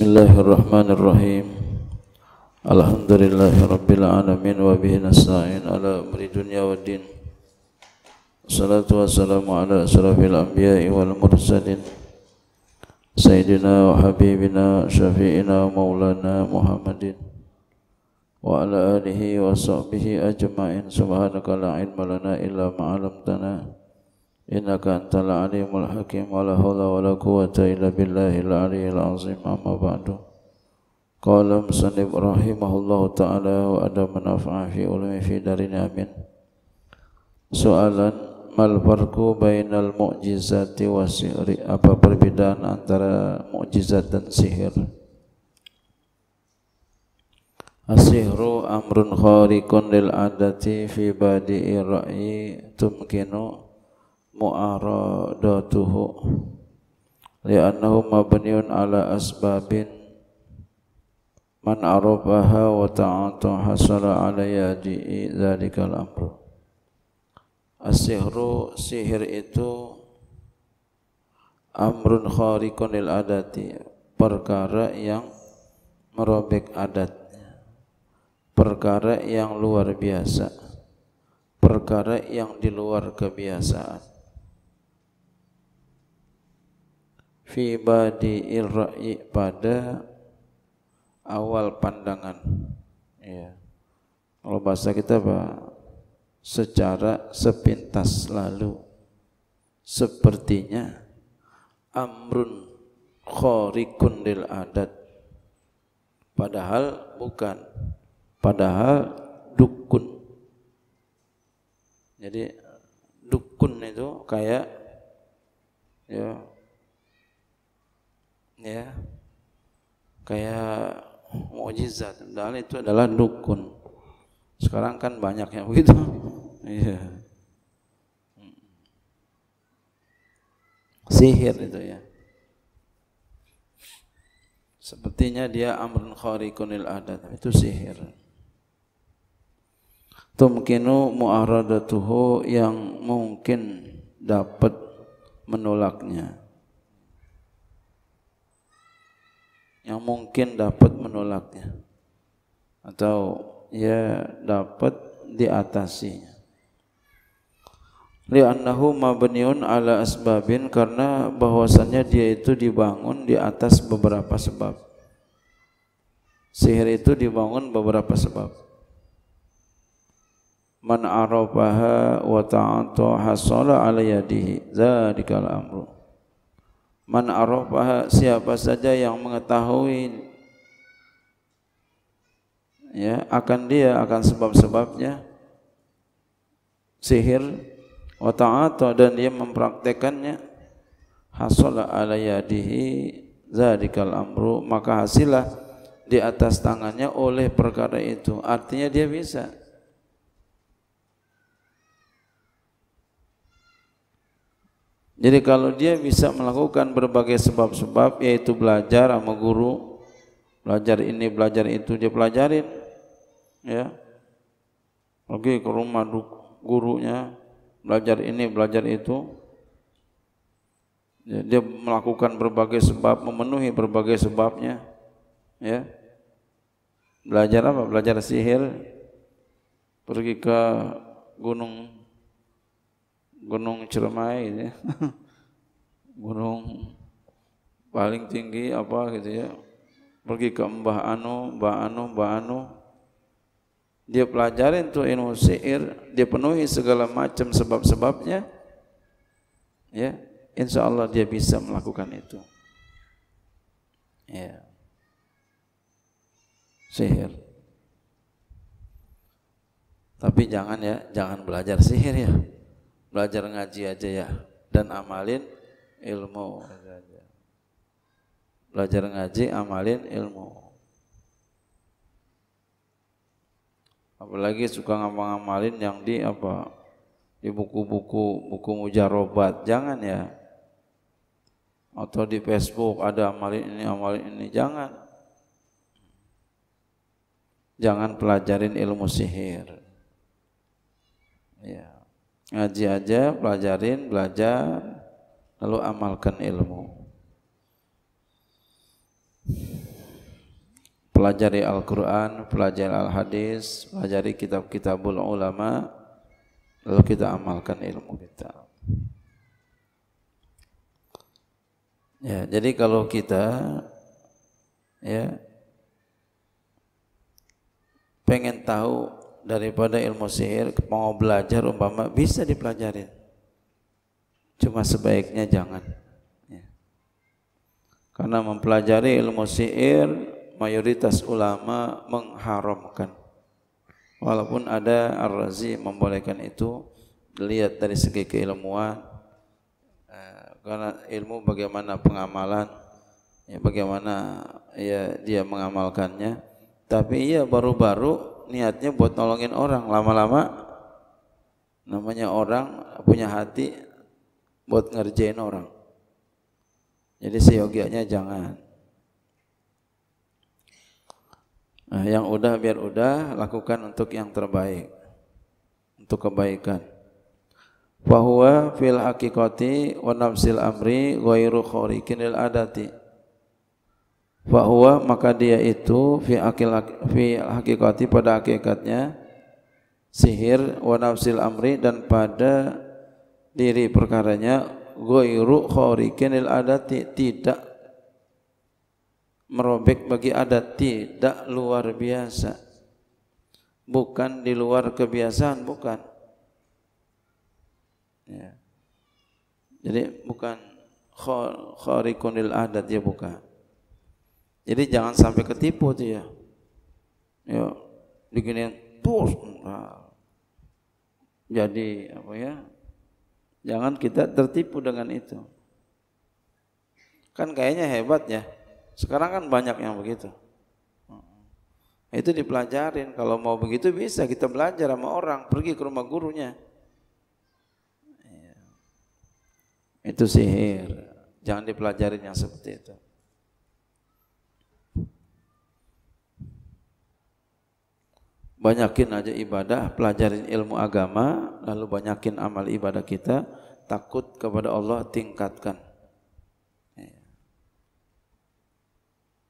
Bismillahirrahmanirrahim Alhamdulillahi Rabbil Alamin Wa bihi ala amri dunya wa din Salatu wassalamu ala asrafil anbiya'i wal mursalin Sayyidina wa habibina syafi'ina maulana Muhammadin Wa ala alihi wa sahbihi ajma'in Subhanaka la ilma lana illa ma'alamtana innaka antal alimul hakim la hawla la quwata illa billahil aliyil azim amma ba'du qala musannif rahimahullahu ta'ala wa ada manaf'a fi ulumi fi darin amin soalan mal farqu bainal mu'jizati wasihri apa perbedaan antara mukjizat dan sihir Asihru amrun khariqun lil adati fi badi'i ra'i tumkinu mu'aradatuhu li'annahu mabniun ala asbabin man arafaha wa ta'ata hasala ala yadi'i dzalikal amru as-sihru sihir itu amrun kharikunil adati perkara yang merobek adat perkara yang luar biasa perkara yang di luar kebiasaan fi badi ra'yi pada awal pandangan ya kalau bahasa kita apa secara sepintas lalu sepertinya amrun khariqun lil adat padahal bukan padahal dukun jadi dukun itu kayak ya ya kayak mukjizat dan itu adalah dukun sekarang kan banyak yang begitu iya sihir itu ya sepertinya dia amrun konil adat itu sihir tumkinu mu'aradatuhu yang mungkin dapat menolaknya yang mungkin dapat menolaknya atau ya dapat diatasinya. Li'annahu mabniun ala asbabin karena bahwasannya dia itu dibangun di atas beberapa sebab. Sihir itu dibangun beberapa sebab. Man arafaha wa ta'ata hasala ala yadihi. Zalikal amru. Man arafaha siapa saja yang mengetahui ya akan dia akan sebab-sebabnya sihir wa ta'ata dan dia mempraktekannya hasala ala yadihi zalikal amru maka hasilah di atas tangannya oleh perkara itu artinya dia bisa Jadi kalau dia bisa melakukan berbagai sebab-sebab yaitu belajar sama guru, belajar ini, belajar itu dia pelajarin. Ya. Oke, ke rumah gurunya, belajar ini, belajar itu. Ya, dia melakukan berbagai sebab, memenuhi berbagai sebabnya. Ya. Belajar apa? Belajar sihir, pergi ke gunung Gunung Ciremai ini, Gunung paling tinggi apa gitu ya. Pergi ke Mbah Anu, Mbah Anu, Mbah Anu. Dia pelajarin tuh ilmu syair, dia penuhi segala macam sebab-sebabnya. Ya, insya Allah dia bisa melakukan itu. Ya. Sihir. Tapi jangan ya, jangan belajar sihir ya belajar ngaji aja ya dan amalin ilmu belajar ngaji amalin ilmu apalagi suka ngamal-ngamalin yang di apa di buku-buku buku mujarobat jangan ya atau di Facebook ada amalin ini amalin ini jangan jangan pelajarin ilmu sihir ya ngaji aja, pelajarin, belajar, lalu amalkan ilmu. Pelajari Al-Quran, pelajari Al-Hadis, pelajari kitab kitab ulama, lalu kita amalkan ilmu kita. Ya, jadi kalau kita ya pengen tahu daripada ilmu sihir mau belajar umpama bisa dipelajari cuma sebaiknya jangan ya. karena mempelajari ilmu sihir mayoritas ulama mengharamkan walaupun ada Ar-Razi membolehkan itu dilihat dari segi keilmuan eh, karena ilmu bagaimana pengamalan ya bagaimana ya dia mengamalkannya tapi ia baru-baru niatnya buat nolongin orang lama-lama namanya orang punya hati buat ngerjain orang jadi seyogianya jangan nah, yang udah biar udah lakukan untuk yang terbaik untuk kebaikan bahwa fil hakikati wa nafsil amri ghairu khariqin adati bahwa maka dia itu fi akil fi hakikati pada hakikatnya sihir wa nafsil amri dan pada diri perkaranya ghairu khariqinil adati tidak merobek bagi adat tidak luar biasa bukan di luar kebiasaan bukan ya. jadi bukan khariqinil adat ya bukan jadi jangan sampai ketipu tuh ya. Ya, begini terus. Nah. Jadi apa ya? Jangan kita tertipu dengan itu. Kan kayaknya hebat ya. Sekarang kan banyak yang begitu. Nah, itu dipelajarin. Kalau mau begitu bisa kita belajar sama orang, pergi ke rumah gurunya. Iya. Itu sihir. Jangan dipelajarin yang seperti itu. banyakin aja ibadah, pelajarin ilmu agama, lalu banyakin amal ibadah kita, takut kepada Allah tingkatkan. Iya.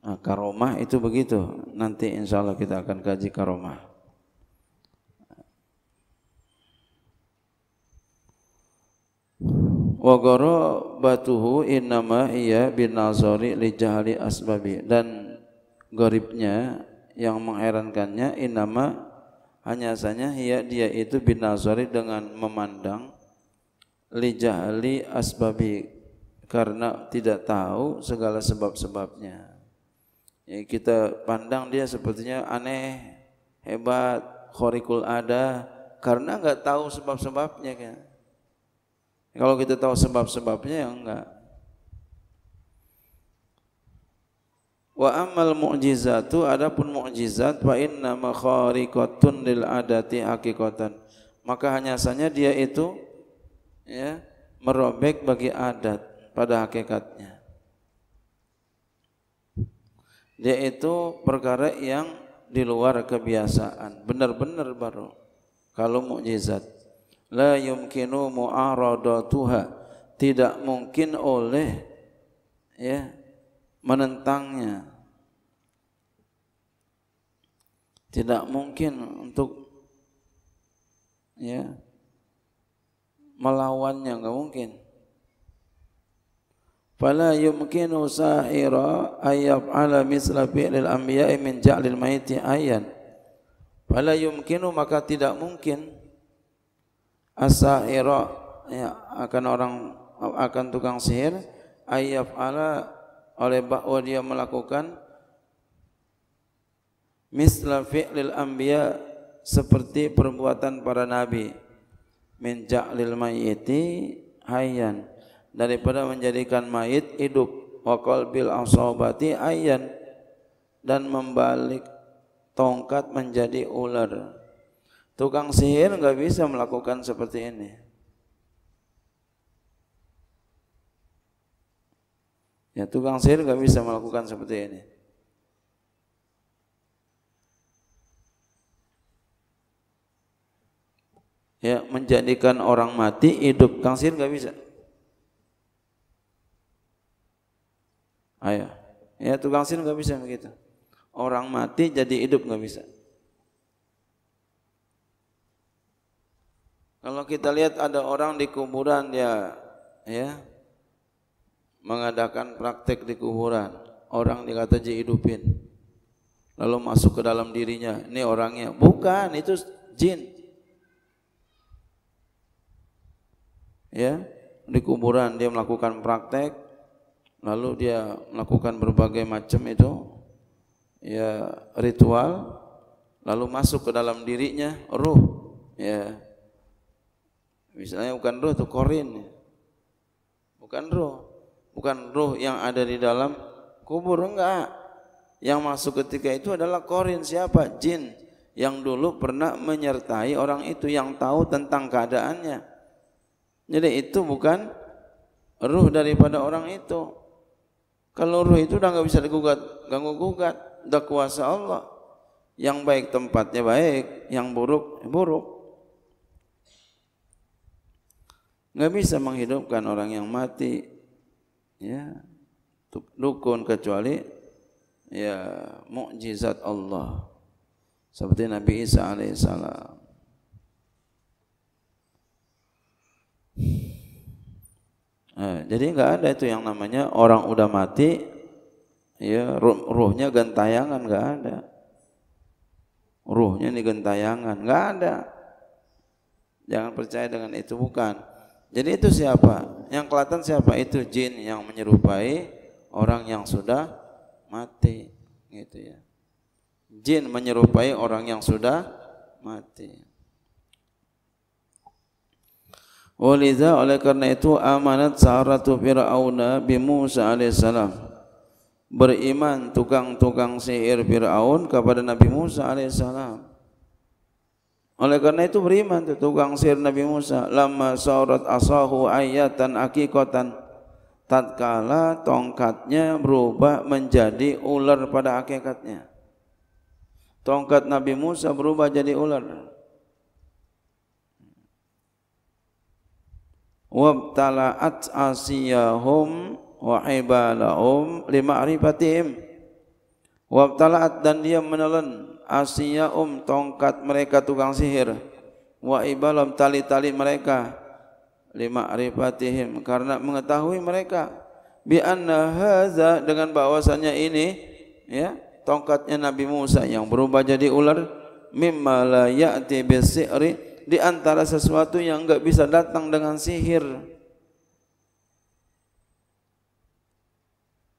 Nah, karomah itu begitu. Nanti insya Allah kita akan kaji karomah. Wagoro batuhu innama iya bin nazari li jahali asbabi dan goribnya yang mengherankannya inama hanya saja ya dia itu bin dengan memandang lijahli asbabi karena tidak tahu segala sebab-sebabnya. Ya, kita pandang dia sepertinya aneh, hebat, khorikul ada karena nggak tahu sebab-sebabnya kan. Kalau kita tahu sebab-sebabnya ya enggak. Wa amal mu'jizatu adapun mu'jizat fa inna makhariqatun lil adati hakikatan. Maka hanya saja dia itu ya merobek bagi adat pada hakikatnya. Dia itu perkara yang di luar kebiasaan, benar-benar baru. Kalau mukjizat, la yumkinu mu'aradatuha. Tidak mungkin oleh ya menentangnya tidak mungkin untuk ya melawannya nggak mungkin fala yumkinu sahira ayyab ala misla fi'lil anbiya'i min ja'lil mayiti ayan fala yumkinu maka tidak mungkin as ya, akan orang akan tukang sihir ayyab ala oleh bahwa dia melakukan misla fi'lil anbiya seperti perbuatan para nabi min ja'lil mayyiti hayyan daripada menjadikan mayit hidup wakol bil asabati ayyan dan membalik tongkat menjadi ular tukang sihir enggak bisa melakukan seperti ini ya tukang sihir nggak bisa melakukan seperti ini ya menjadikan orang mati hidup Kang sihir nggak bisa ayo ya tukang sihir nggak bisa begitu orang mati jadi hidup nggak bisa kalau kita lihat ada orang di kuburan dia ya mengadakan praktek di kuburan orang dikata hidupin lalu masuk ke dalam dirinya ini orangnya bukan itu jin ya di kuburan dia melakukan praktek lalu dia melakukan berbagai macam itu ya ritual lalu masuk ke dalam dirinya ruh ya misalnya bukan ruh itu korin bukan ruh bukan ruh yang ada di dalam kubur enggak yang masuk ketika itu adalah korin siapa jin yang dulu pernah menyertai orang itu yang tahu tentang keadaannya jadi itu bukan ruh daripada orang itu. Kalau ruh itu udah nggak bisa digugat, ganggu gugat, udah kuasa Allah. Yang baik tempatnya baik, yang buruk ya buruk. Nggak bisa menghidupkan orang yang mati, ya dukun kecuali ya mukjizat Allah. Seperti Nabi Isa alaihissalam. Nah, jadi nggak ada itu yang namanya orang udah mati, ya ruh, ruhnya gentayangan nggak ada. Ruhnya ini gentayangan nggak ada. Jangan percaya dengan itu bukan. Jadi itu siapa? Yang kelihatan siapa? Itu jin yang menyerupai orang yang sudah mati, gitu ya. Jin menyerupai orang yang sudah mati. Walidha oleh karena itu amanat saharatu Fir'auna bi Musa alaihissalam. Beriman tukang-tukang sihir Fir'aun kepada Nabi Musa alaihissalam. Oleh karena itu beriman tuh tukang sihir Nabi Musa. Lama saurat asahu ayatan akikotan. Tatkala tongkatnya berubah menjadi ular pada akikatnya. Tongkat Nabi Musa berubah jadi ular. wabtala'at asiyahum wa ibalahum lima'rifatihim wabtala'at dan dia menelan asiyahum tongkat mereka tukang sihir wa ibalahum tali-tali mereka lima'rifatihim karena mengetahui mereka bi anna hadza dengan bahwasanya ini ya tongkatnya Nabi Musa yang berubah jadi ular mimma la ya'ti bisi'ri di antara sesuatu yang enggak bisa datang dengan sihir.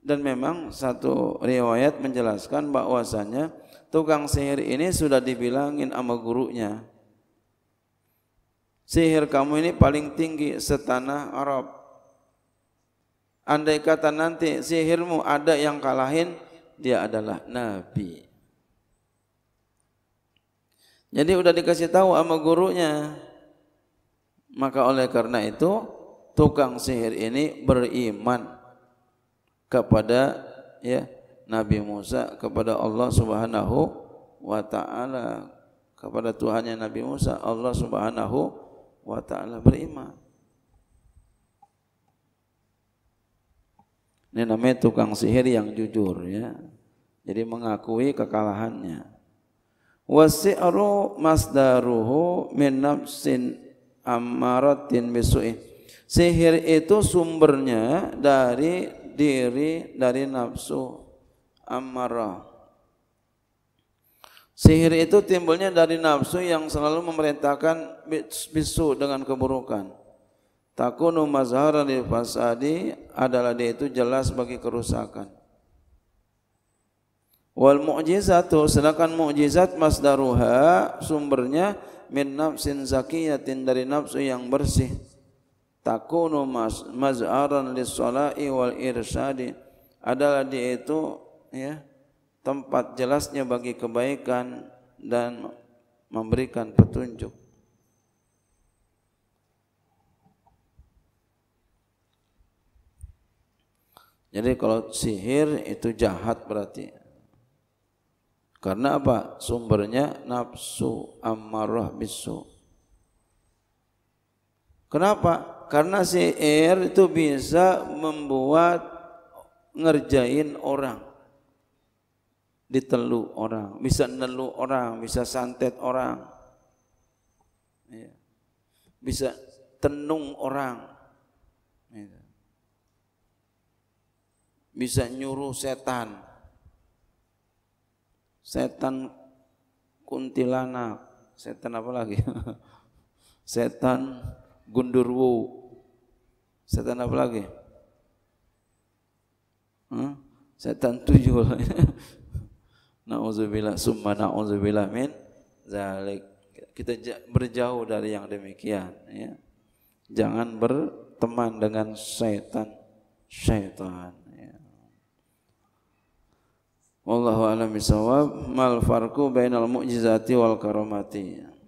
Dan memang satu riwayat menjelaskan bahwasanya tukang sihir ini sudah dibilangin sama gurunya. Sihir kamu ini paling tinggi setanah Arab. Andai kata nanti sihirmu ada yang kalahin, dia adalah nabi. Jadi udah dikasih tahu sama gurunya. Maka oleh karena itu tukang sihir ini beriman kepada ya Nabi Musa kepada Allah Subhanahu wa taala kepada Tuhannya Nabi Musa Allah Subhanahu wa taala beriman. Ini namanya tukang sihir yang jujur ya. Jadi mengakui kekalahannya. Wasi'ru masdaruhu min nafsin ammaratin bisu'in. Sihir itu sumbernya dari diri dari nafsu amarah. Sihir itu timbulnya dari nafsu yang selalu memerintahkan bisu dengan keburukan. Takunu mazharan fasadi adalah dia itu jelas bagi kerusakan. Wal mu'jizatu sedangkan mu'jizat masdaruha sumbernya min nafsin zakiyatin dari nafsu yang bersih. Takunu mas, maz'aran lis-sala'i wal irsyadi adalah dia itu ya tempat jelasnya bagi kebaikan dan memberikan petunjuk. Jadi kalau sihir itu jahat berarti karena apa? Sumbernya nafsu ammarah bisu. Kenapa? Karena syair itu bisa membuat ngerjain orang. Ditelu orang, bisa nelu orang, bisa santet orang. Iya. Bisa tenung orang. Iya. Bisa nyuruh setan setan kuntilanak, setan apa lagi? setan gundurwu, setan apa lagi? Hmm? Setan tujuh. na'udzubillah, summa na'udzubillah min zalik. Kita berjauh dari yang demikian ya. Jangan berteman dengan setan. Setan. Wallahu a'lam bishawab. Mal farku bainal mu'jizati wal karamati.